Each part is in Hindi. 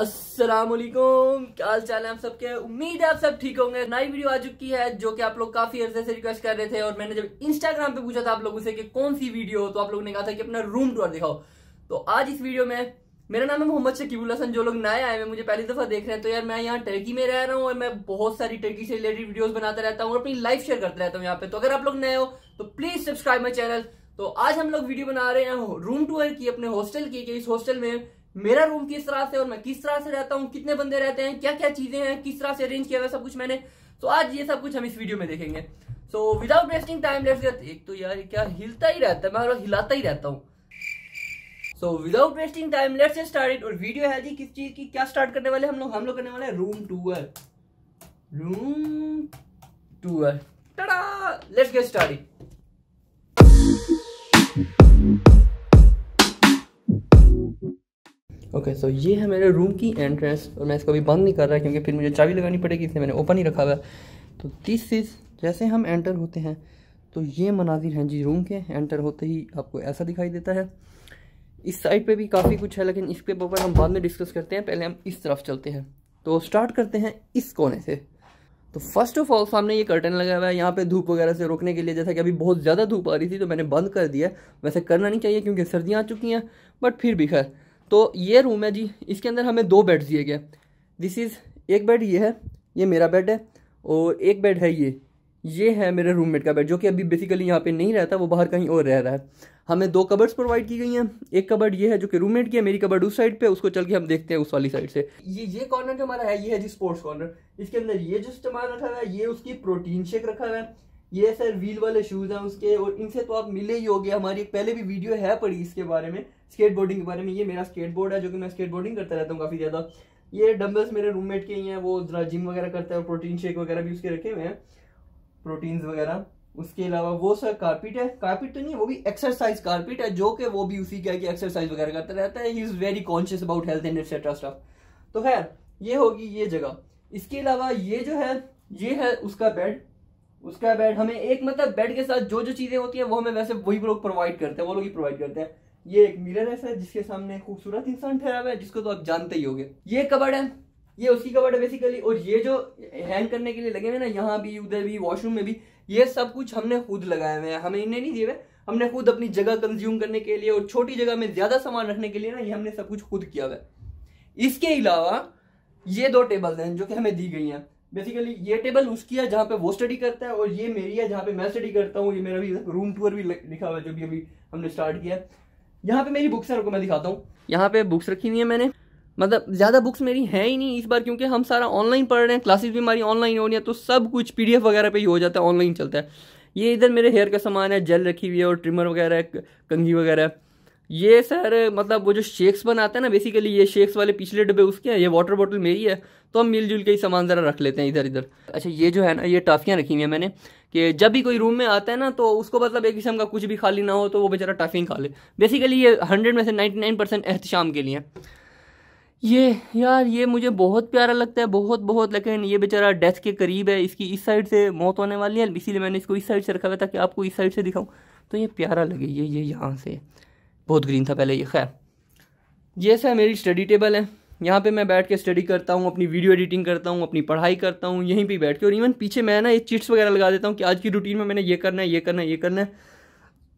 असलकुम क्या हाल चाल है आप सबके उम्मीद है आप सब ठीक होंगे नई वीडियो आ चुकी है जो कि आप लोग काफी अर्जे से रिक्वेस्ट कर रहे थे और मैंने जब इंस्टाग्राम पे पूछा था आप लोगों से कि कौन सी वीडियो तो आप लोगों ने कहा था कि अपना रूम टूर दिखाओ तो आज इस वीडियो में मेरा नाम है मोहम्मद शकीबुल हसन जो लोग नए आए हैं मुझे पहली दफा देख रहे हैं तो यार मैं यहाँ टर्की में रह रहा हूँ और मैं बहुत सारी टर्की से रिलेटेड वीडियोज बनाता रहता हूँ और अपनी लाइफ शेयर करता रहता हूँ यहाँ पे तो अगर आप लोग नए हो तो प्लीज सब्सक्राइब माई चैनल तो आज हम लोग वीडियो बना रहे हैं रूम टूर की अपने हॉस्टल की कि इस हॉस्टल में मेरा रूम किस तरह से और मैं किस तरह से रहता हूँ कितने बंदे रहते हैं क्या क्या चीजें हैं किस तरह से अरेंज किया हुआ सब कुछ मैंने तो आज ये सब कुछ हम इस वीडियो में देखेंगे so without wasting time let's get एक तो यार क्या हिलता ही रहता है मैं और हिलाता ही रहता हूँ so without wasting time let's start और वीडियो है जी किस चीज की क्या स्टार्ट करने वाले हम लोग हम लोग करने वाले हैं room tour room tour tada let's get start okay so ये है मेरे रूम की एंट्रेंस और मैं इसको अभी बंद नहीं कर रहा क्योंकि फिर मुझे चाबी लगानी पड़ेगी इसलिए मैंने ओपन ही रखा हुआ तो दिस इज़ जैसे हम एंटर होते हैं तो ये मनाजिर हैं जी रूम के एंटर होते ही आपको ऐसा दिखाई देता है इस साइड पे भी काफ़ी कुछ है लेकिन इस पे ऊपर हम बाद में डिस्कस करते हैं पहले हम इस तरफ चलते हैं तो स्टार्ट करते हैं इस कोने से तो फर्स्ट ऑफ ऑल सामने ये कर्टन लगा हुआ है यहाँ पे धूप वगैरह से रोकने के लिए जैसा कि अभी बहुत ज़्यादा धूप आ रही थी तो मैंने बंद कर दिया वैसे करना नहीं चाहिए क्योंकि सर्दियाँ आ चुकी हैं बट फिर भी खैर तो ये रूम है जी इसके अंदर हमें दो बेड दिए गए दिस इज़ एक बेड ये है ये मेरा बेड है और एक बेड है ये ये है मेरे रूममेट का बेड जो कि अभी बेसिकली यहाँ पे नहीं रहता वो बाहर कहीं और रह रहा है हमें दो कबर्ड्स प्रोवाइड की गई हैं एक कबर्ड ये है जो कि रूममेट की है मेरी कबर्ड उस साइड पे उसको चल के हम देखते हैं उस वाली साइड से ये ये कॉर्नर जो हमारा है ये है जी स्पोर्ट्स कॉर्नर इसके अंदर ये जो सामान रखा हुआ है ये उसकी प्रोटीन शेक रखा हुआ है ये सर व्हील वाले शूज़ हैं उसके और इनसे तो आप मिले ही गए हमारी पहले भी वीडियो है पड़ी इसके बारे में स्केट बोर्डिंग के बारे में ये मेरा स्केट बोर्ड है जो कि मैं स्केट बोर्डिंग करता रहता हूँ काफ़ी ज़्यादा ये डम्बल्स मेरे रूममेट के ही हैं वो ज़रा जिम वगैरह करते हैं और प्रोटीन शेक वगैरह भी उसके रखे हुए हैं प्रोटीन्स वगैरह उसके अलावा वो सर कारपेट है कारपेट तो नहीं है वो भी एक्सरसाइज कारपेट है जो कि वो भी उसी क्या कि एक्सरसाइज वगैरह करता रहता है he is very conscious about health and etcetera stuff तो खैर ये होगी ये जगह इसके अलावा ये जो है ये है उसका बेड उसका बेड हमें एक मतलब बेड के साथ जो जो चीज़ें होती है वो हमें वैसे वही लोग प्रोवाइड करते हैं वो लोग ही प्रोवाइड करते हैं ये एक मिरर ऐसा है जिसके सामने खूबसूरत इंसान ठहरा हुआ है जिसको तो आप जानते ही होंगे ये कबड़ है ये उसकी कबड़ है बेसिकली और ये जो हैंग करने के लिए लगे हुए ना यहाँ भी उधर भी वॉशरूम में भी ये सब कुछ हमने खुद लगाए हुए हैं हमें इन्हें नहीं दिए हुए हमने खुद अपनी जगह कंज्यूम करने के लिए और छोटी जगह में ज़्यादा सामान रखने के लिए ना ये हमने सब कुछ खुद किया हुआ है इसके अलावा ये दो टेबल्स हैं जो कि हमें दी गई हैं बेसिकली ये टेबल उसकी है जहाँ पे वो स्टडी करता है और ये मेरी है जहाँ पे मैं स्टडी करता हूँ ये मेरा भी रूम टूर भी लिखा हुआ है जो भी अभी हमने स्टार्ट किया है यहाँ पे मेरी बुक्स है मैं दिखाता हूँ यहाँ पे बुक्स रखी हुई है मैंने मतलब ज़्यादा बुक्स मेरी है ही नहीं इस बार क्योंकि हम सारा ऑनलाइन पढ़ रहे हैं क्लासेस भी हमारी ऑनलाइन हो रही है तो सब कुछ पी वगैरह पे ही हो जाता है ऑनलाइन चलता है ये इधर मेरे हेयर का सामान है जेल रखी हुई है और ट्रिमर वगैरह कंघी वगैरह ये सर मतलब वो जो शेक्स बनाते हैं ना बेसिकली ये शेक्स वाले पिछले डब्बे उसके हैं ये वाटर बॉटल मेरी है तो हम मिलजुल के ही सामान ज़रा रख लेते हैं इधर इधर अच्छा ये जो है ना ये टाफियाँ रखी हुई हैं मैंने कि जब भी कोई रूम में आता है ना तो उसको मतलब एक किस्म का कुछ भी खाली ना हो तो वो बेचारा टाफियाँ खा ले बेसिकली ये हंड्रेड में से नाइन्टी नाइन परसेंट एहतशाम के लिए ये यार ये मुझे बहुत प्यारा लगता है बहुत बहुत लेकिन ये बेचारा डेथ के करीब है इसकी इस साइड से मौत होने वाली है इसीलिए मैंने इसको इस साइड से रखा हुआ था कि आपको इस साइड से दिखाऊँ तो ये प्यारा लगे ये ये यहाँ से बहुत ग्रीन था पहले ये खैर ये सर मेरी स्टडी टेबल है यहाँ पे मैं बैठ के स्टडी करता हूँ अपनी वीडियो एडिटिंग करता हूँ अपनी पढ़ाई करता हूँ यहीं पे बैठ के और इवन पीछे मैं ना ये चिट्स वगैरह लगा देता हूँ कि आज की रूटीन में मैंने ये करना है ये करना है ये करना है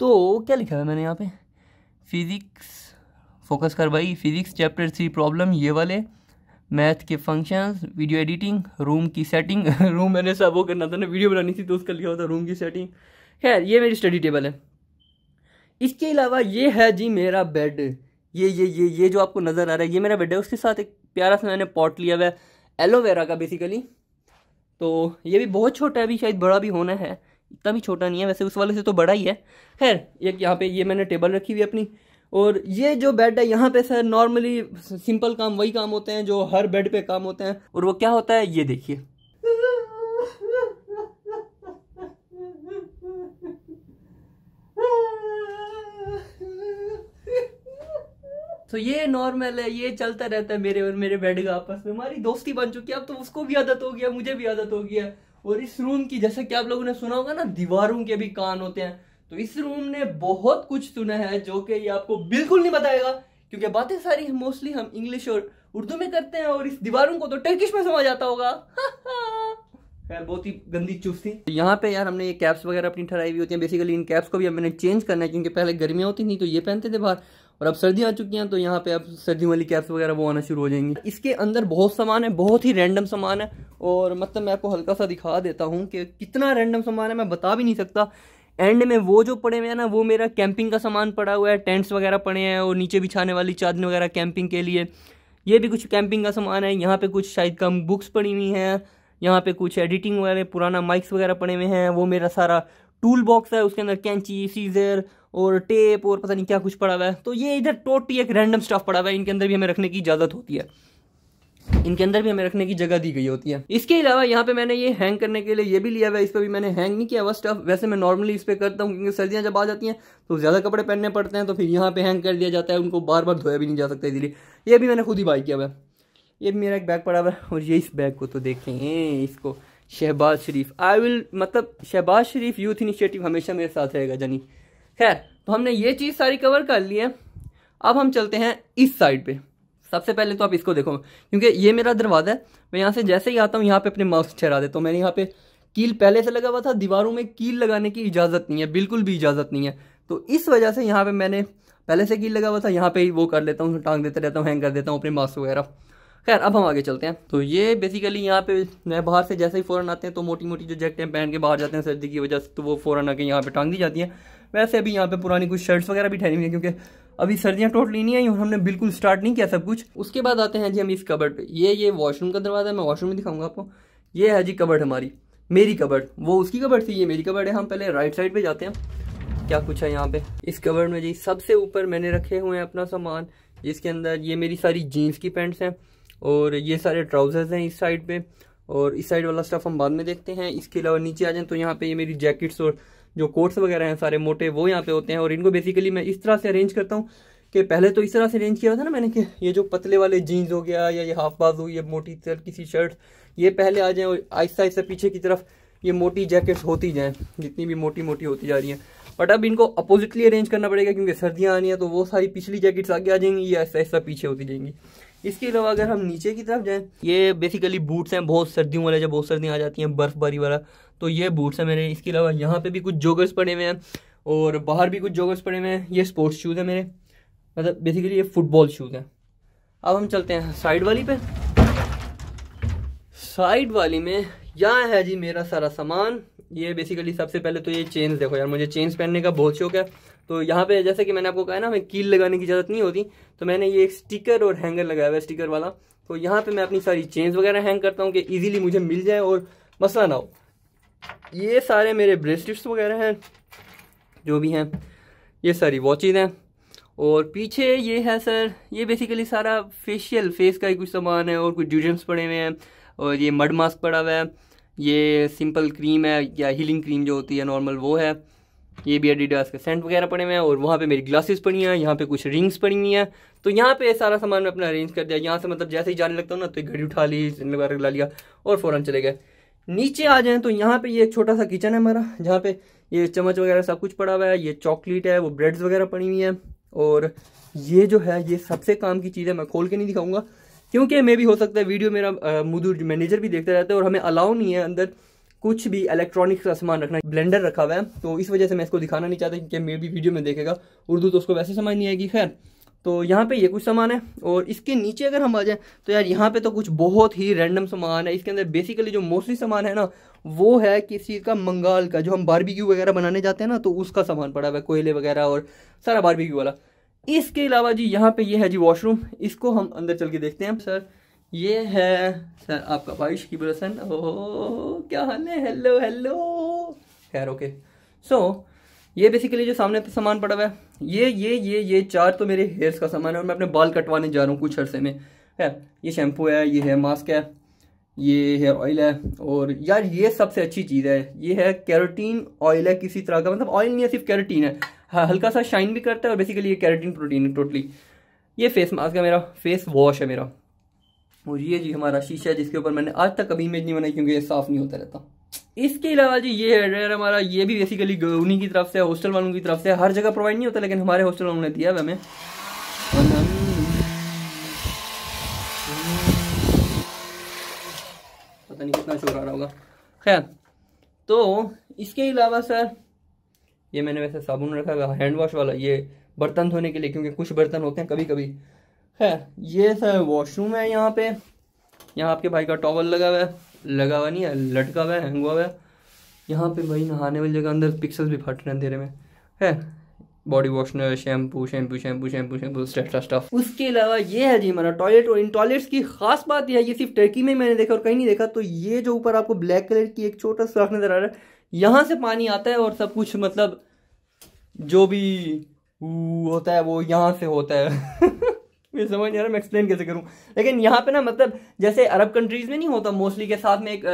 तो क्या लिखा है मैंने यहाँ पे फिज़िक्स फोकस कर भाई फिज़िक्स चैप्टर थ्री प्रॉब्लम ये वाले मैथ के फंक्शंस वीडियो एडिटिंग रूम की सेटिंग रूम मैंने सब वो करना था ना वीडियो बनानी थी तो उसका लिखा हुआ था रूम की सेटिंग खैर ये मेरी स्टडी टेबल है इसके अलावा ये है जी मेरा बेड ये ये ये ये जो आपको नज़र आ रहा है ये मेरा बेड है उसके साथ एक प्यारा सा मैंने पॉट लिया हुआ है एलोवेरा का बेसिकली तो ये भी बहुत छोटा है अभी शायद बड़ा भी होना है इतना भी छोटा नहीं है वैसे उस वाले से तो बड़ा ही है खैर एक यहाँ पे ये मैंने टेबल रखी हुई अपनी और ये जो बेड है यहाँ पे सर नॉर्मली सिंपल काम वही काम होते हैं जो हर बेड पे काम होते हैं और वो क्या होता है ये देखिए सो तो ये नॉर्मल है ये चलता रहता है मेरे और मेरे बेड का आपस में हमारी दोस्ती बन चुकी है अब तो उसको भी आदत हो गया मुझे भी आदत हो गया और इस रूम की जैसा कि आप लोगों ने सुना होगा ना दीवारों के भी कान होते हैं तो इस रूम ने बहुत कुछ सुना है जो कि ये आपको बिल्कुल नहीं बताएगा क्योंकि बातें सारी मोस्टली हम इंग्लिश और उर्दू में करते हैं और इस दीवारों को तो टर्किश में समझ आता होगा खैर बहुत ही गंदी चुस्ती तो यहाँ पे यार हमने ये कैप्स वगैरह अपनी ठहराई हुई होती है बेसिकली इन कैप्स को भी हमने चेंज करना है क्योंकि पहले गर्मियाँ होती नहीं तो ये पहनते थे बाहर और अब सर्दी आ चुकी हैं तो यहाँ पे अब सर्दी वाली कैप्स वगैरह वो आना शुरू हो जाएंगी इसके अंदर बहुत सामान है बहुत ही रैंडम सामान है और मतलब मैं आपको हल्का सा दिखा देता हूँ कि कितना रैंडम सामान है मैं बता भी नहीं सकता एंड में वो जो पड़े हुए हैं ना वो मेरा कैंपिंग का सामान पड़ा हुआ है टेंट्स वगैरह पड़े हैं और नीचे बिछाने वाली चादर वगैरह कैंपिंग के लिए ये भी कुछ कैंपिंग का सामान है यहाँ पे कुछ शायद कम बुक्स पड़ी हुई हैं यहाँ पे कुछ एडिटिंग वगैरह पुराना माइक्स वगैरह पड़े हुए हैं वो मेरा सारा टूल बॉक्स है उसके अंदर कैंची सीजर और टेप और पता नहीं क्या कुछ पड़ा हुआ है तो ये इधर टोटली एक रैंडम स्टफ पड़ा हुआ है इनके अंदर भी हमें रखने की इजाज़त होती है इनके अंदर भी हमें रखने की जगह दी गई होती है इसके अलावा यहाँ पे मैंने ये हैंग करने के लिए ये भी लिया हुआ है इस पर भी मैंने हैंग नहीं किया हुआ स्टफ वैसे मैं नॉर्मली इस पर करता हूँ क्योंकि सर्दियाँ जब आ जाती हैं तो ज़्यादा कपड़े पहनने पड़ते हैं तो फिर यहाँ पे हैंग कर दिया जाता है उनको बार बार धोया भी नहीं जा सकता इसलिए ये भी मैंने खुद ही बाई किया हुआ है ये भी मेरा एक बैग पड़ा हुआ है और ये इस बैग को तो देखें इसको शहबाज शरीफ आई विल मतलब शहबाज शरीफ यूथ इनिशिएटिव हमेशा मेरे साथ रहेगा जानी खैर तो हमने ये चीज़ सारी कवर कर ली है अब हम चलते हैं इस साइड पे सबसे पहले तो आप इसको देखो क्योंकि ये मेरा दरवाज़ा है मैं यहाँ से जैसे ही आता हूँ यहाँ पे अपने माउस ठहरा देता हूँ मैंने यहाँ पे कील पहले से लगा हुआ था दीवारों में कील लगाने की इजाज़त नहीं है बिल्कुल भी इजाज़त नहीं है तो इस वजह से यहाँ पर मैंने पहले से कील लगा हुआ था यहाँ पर ही वो कर लेता हूँ टांग देता रहता हूँ हैंग कर देता हूँ अपने मास्क वगैरह खैर अब हम आगे चलते हैं तो ये बेसिकली यहाँ पे मैं बाहर से जैसे ही फ़ौरन आते हैं तो मोटी मोटी जो जैकेटें पहन के बाहर जाते हैं सर्दी की वजह से तो वो फ़ौरन आके यहाँ पे टांग दी जाती हैं वैसे अभी यहाँ पे पुरानी कुछ शर्ट्स वगैरह भी ठहरी हुई हैं क्योंकि अभी सर्दियाँ टोटली नहीं आई और हमने बिल्कुल स्टार्ट नहीं किया सब कुछ उसके बाद आते हैं जी हम इस कबर्ड पर ये ये वॉशरूम का दरवाज़ा है मैं वॉशरूम में दिखाऊंगा आपको ये है जी कबर्ड हमारी मेरी कबर्ड वो उसकी कबर्ड थी ये मेरी कबर्ड है हम पहले राइट साइड पर जाते हैं क्या कुछ है यहाँ पे इस कबर्ड में जी सबसे ऊपर मैंने रखे हुए हैं अपना सामान जिसके अंदर ये मेरी सारी जीन्स की पैंट्स हैं और ये सारे ट्राउजर्स हैं इस साइड पे और इस साइड वाला स्टफ़ हम बाद में देखते हैं इसके अलावा नीचे आ जाएँ तो यहाँ पे ये मेरी जैकेट्स और जो कोट्स वगैरह हैं सारे मोटे वो यहाँ पे होते हैं और इनको बेसिकली मैं इस तरह से अरेंज करता हूँ कि पहले तो इस तरह से अरेंज किया था ना मैंने कि ये जो पतले वाले जीन्स हो गया या ये हाफ बाजू ये मोटी तरह किसी शर्ट ये पहले आ जाएँ और आहिस्ता आहिस्ता पीछे की तरफ ये मोटी जैकेट्स होती जाएँ जितनी भी मोटी मोटी होती जा रही हैं बट अब इनको अपोजिटली अरेंज करना पड़ेगा क्योंकि सर्दियाँ आनी है तो वो सारी पिछली जैकेट्स आगे आ जाएंगी या ऐसा ऐसा पीछे होती जाएंगी इसके अलावा अगर हम नीचे की तरफ जाएं ये बेसिकली बूट्स हैं बहुत सर्दियों वाले जब बहुत सर्दियाँ आ जाती हैं बर्फ़बारी वाला तो ये बूट्स हैं मेरे इसके अलावा यहाँ पे भी कुछ जोगर्स पड़े हुए हैं और बाहर भी कुछ जोगर्स पड़े हुए हैं ये स्पोर्ट्स शूज़ हैं मेरे मतलब बेसिकली ये फुटबॉल शूज़ हैं अब हम चलते हैं साइड वाली पे साइड वाली में यहाँ है जी मेरा सारा सामान ये बेसिकली सबसे पहले तो ये चेन्स देखो यार मुझे चेन्स पहनने का बहुत शौक है तो यहाँ पे जैसे कि मैंने आपको कहा ना हमें कील लगाने की ज़रूरत नहीं होती तो मैंने ये एक स्टिकर और हैंगर लगाया हुआ है स्टिकर वाला तो यहाँ पे मैं अपनी सारी चेन्स वगैरह हैंग करता हूँ कि इजीली मुझे मिल जाए और मसला ना हो ये सारे मेरे ब्रेसलेट्स वगैरह हैं जो भी हैं ये सारी वॉचेज़ हैं और पीछे ये है सर ये बेसिकली सारा फेशियल फेस का ही कुछ सामान है और कुछ ड्यूडेंट्स पड़े हुए हैं और ये मड मास्क पड़ा हुआ है ये सिंपल क्रीम है या हीलिंग क्रीम जो होती है नॉर्मल वो है ये भी एडिडास के सेंट वगैरह पड़े हुए हैं और वहाँ पे मेरी ग्लासेस पड़ी हैं यहाँ पे कुछ रिंग्स पड़ी हुई हैं तो यहाँ पे सारा सामान मैं अपना अरेंज कर दिया यहाँ से मतलब जैसे ही जाने लगता हूँ ना तो एक घड़ी उठा ली जिनमें वगैरह ला लिया और फ़ौरन चले गए नीचे आ जाएँ तो यहाँ पे ये एक छोटा सा किचन है हमारा जहाँ पे ये चम्मच वगैरह सब कुछ पड़ा हुआ है ये चॉकलेट है वो ब्रेड्स वगैरह पड़ी हुई हैं और ये जो है ये सबसे काम की चीज़ है मैं खोल के नहीं दिखाऊंगा क्योंकि मे भी हो सकता है वीडियो मेरा मधुर मैनेजर भी देखते रहते हैं और हमें अलाउ नहीं है अंदर कुछ भी इलेक्ट्रॉनिक्स का सामान रखना ब्लेंडर रखा हुआ है तो इस वजह से मैं इसको दिखाना नहीं चाहता क्योंकि मे भी वीडियो में देखेगा उर्दू तो उसको वैसे समझ नहीं आएगी खैर तो यहाँ पे ये कुछ सामान है और इसके नीचे अगर हम आ जाएँ तो यार यहाँ पे तो कुछ बहुत ही रैंडम सामान है इसके अंदर बेसिकली जो मोस्टली सामान है ना वो है किस चीज़ का मंगाल का जो हम बारबेक्यू वगैरह बनाने जाते हैं ना तो उसका सामान पड़ा हुआ है कोयले वगैरह और सारा बारबेक्यू वाला इसके अलावा जी यहाँ पे ये है जी वॉशरूम इसको हम अंदर चल के देखते हैं सर ये है सर आपका भाई की हसन ओ क्या हाल है हेलो हेलो खैर ओके सो ये बेसिकली जो सामने सामान पड़ा हुआ है ये ये ये ये चार तो मेरे हेयर्स का सामान है और मैं अपने बाल कटवाने जा रहा हूँ कुछ अरसे में है ये शैम्पू है ये है मास्क है ये हेयर ऑयल है और यार ये सबसे अच्छी चीज़ है ये है कैरोटीन ऑयल है किसी तरह का मतलब ऑयल नहीं है सिर्फ कैरोटीन है हल्का सा शाइन भी करता है और बेसिकली ये कैरोटीन प्रोटीन है टोटली ये फेस मास्क है मेरा फेस वॉश है मेरा और ये जी हमारा शीशा है जिसके ऊपर मैंने आज तक कभी इमेज नहीं बनाई क्योंकि ये साफ़ नहीं होता रहता इसके अलावा जी ये हेडवेयर हमारा ये भी बेसिकली उन्हीं की तरफ से हॉस्टल वालों की तरफ से हर जगह प्रोवाइड नहीं होता लेकिन हमारे हॉस्टल वालों ने दिया है हमें पता नहीं कितना शोर आ रहा होगा खैर तो इसके अलावा सर ये मैंने वैसे साबुन रखा हैंड वॉश वाला ये बर्तन धोने के लिए क्योंकि कुछ बर्तन होते हैं कभी कभी खैर ये सर वॉशरूम है यहाँ पे यहाँ आपके भाई का टॉवल लगा हुआ है लगा हुआ नहीं है लटका हुआ है हैंग हुआ है यहाँ पे भाई नहाने वाली जगह अंदर पिक्सल्स भी फट रहे हैं अंधेरे में है बॉडी वॉशनर shampoo shampoo shampoo shampoo shampoo stuff उसके अलावा ये है जी हमारा टॉयलेट और इन टॉयलेट्स की खास बात यह है ये सिर्फ टर्की में मैंने देखा और कहीं नहीं देखा तो ये जो ऊपर आपको ब्लैक कलर की एक छोटा सा नजर आ रहा है यहाँ से पानी आता है और सब कुछ मतलब जो भी होता है वो यहाँ से होता है मुझे समझ नहीं आ रहा मैं एक्सप्लेन कैसे करूँ लेकिन यहाँ पे ना मतलब जैसे अरब कंट्रीज में नहीं होता मोस्टली के साथ में एक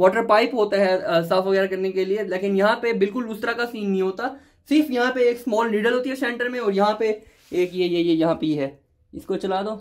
वाटर पाइप होता है साफ वगैरह करने के लिए लेकिन यहाँ पे बिल्कुल उस तरह का सीन नहीं होता सिर्फ यहाँ पे एक स्मॉल नीडल होती है सेंटर में और यहाँ पे एक ये ये ये यहाँ पे है इसको चला दो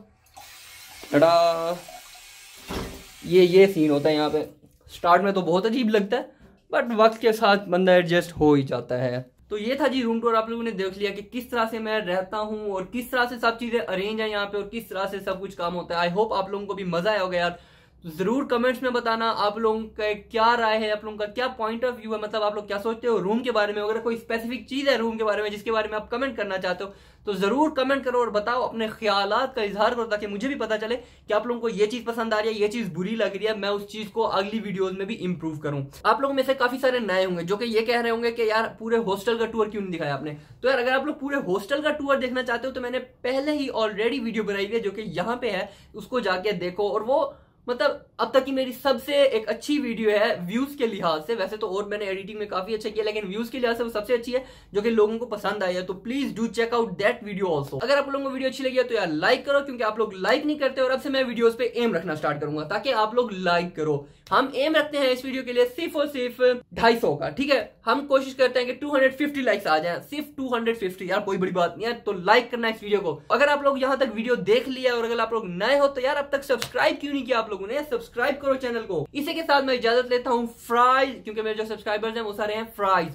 ये ये सीन होता है यहाँ पे स्टार्ट में तो बहुत अजीब लगता है बट वक्त के साथ बंदा एडजस्ट हो ही जाता है तो ये था जी रूम टूर आप लोगों ने देख लिया कि किस तरह से मैं रहता हूँ और किस तरह से सब चीजें अरेंज है यहाँ पे और किस तरह से सब कुछ काम होता है आई होप आप लोगों को भी मजा आया होगा यार तो जरूर कमेंट्स में बताना आप लोगों का क्या राय है आप लोगों का क्या पॉइंट ऑफ व्यू है मतलब आप लोग क्या सोचते हो रूम के बारे में अगर कोई स्पेसिफिक चीज है रूम के बारे में जिसके बारे में आप कमेंट करना चाहते हो तो जरूर कमेंट करो और बताओ अपने ख्याल का इजहार करो ताकि मुझे भी पता चले कि आप लोगों को ये चीज पसंद आ रही है ये चीज बुरी लग रही है मैं उस चीज को अगली वीडियो में भी इंप्रूव करूं आप लोगों में से काफी सारे नए होंगे जो कि ये कह रहे होंगे कि यार पूरे हॉस्टल का टूर क्यों नहीं दिखाया आपने तो यार अगर आप लोग पूरे हॉस्टल का टूर देखना चाहते हो तो मैंने पहले ही ऑलरेडी वीडियो बनाई है जो कि यहाँ पे है उसको जाके देखो और वो मतलब अब तक की मेरी सबसे एक अच्छी वीडियो है व्यूज के लिहाज से वैसे तो और मैंने एडिटिंग में काफी अच्छा किया लेकिन व्यूज के लिहाज से वो सबसे अच्छी है जो कि लोगों को पसंद आई है तो please do check out that video also अगर आप लोगों को वीडियो अच्छी लगी है तो यार लाइक करो क्योंकि आप लोग लाइक नहीं करते और अब से मैं वीडियो पे एम रखना स्टार्ट करूंगा ताकि आप लोग लाइक करो हम एम रखते हैं इस वीडियो के लिए सिर्फ और सिर्फ ढाई का ठीक है हम कोशिश करते हैं कि टू लाइक्स आ जाए सिर्फ टू यार कोई बड़ी बात नहीं है तो लाइक करना इस वीडियो को अगर आप लोग यहाँ तक वीडियो देख लिया और अगर आप लोग नए हो तो यार अब तक सब्सक्राइब क्यों नहीं किया आप लोग लोगों ने सब्सक्राइब करो चैनल को इसी के साथ मैं इजाजत लेता हूँ फ्राइज क्योंकि मेरे जो सब्सक्राइबर्स हैं वो सारे हैं फ्राइज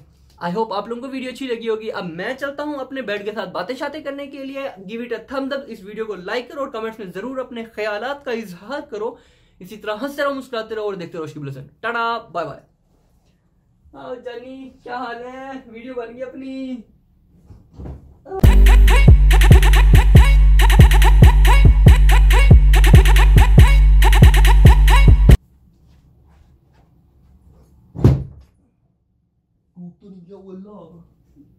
आई होप आप लोगों को वीडियो अच्छी लगी होगी अब मैं चलता हूँ अपने बेड के साथ बातें शाते करने के लिए give it a thumbs up इस वीडियो को लाइक करो और कमेंट्स में जरूर अपने ख्याल का इजहार करो इसी तरह हंसते रहो मुस्कुराते रहो और देखते रहो शिबलसन टाटा बाय बाय जानी क्या हाल है वीडियो बन गई अपनी your love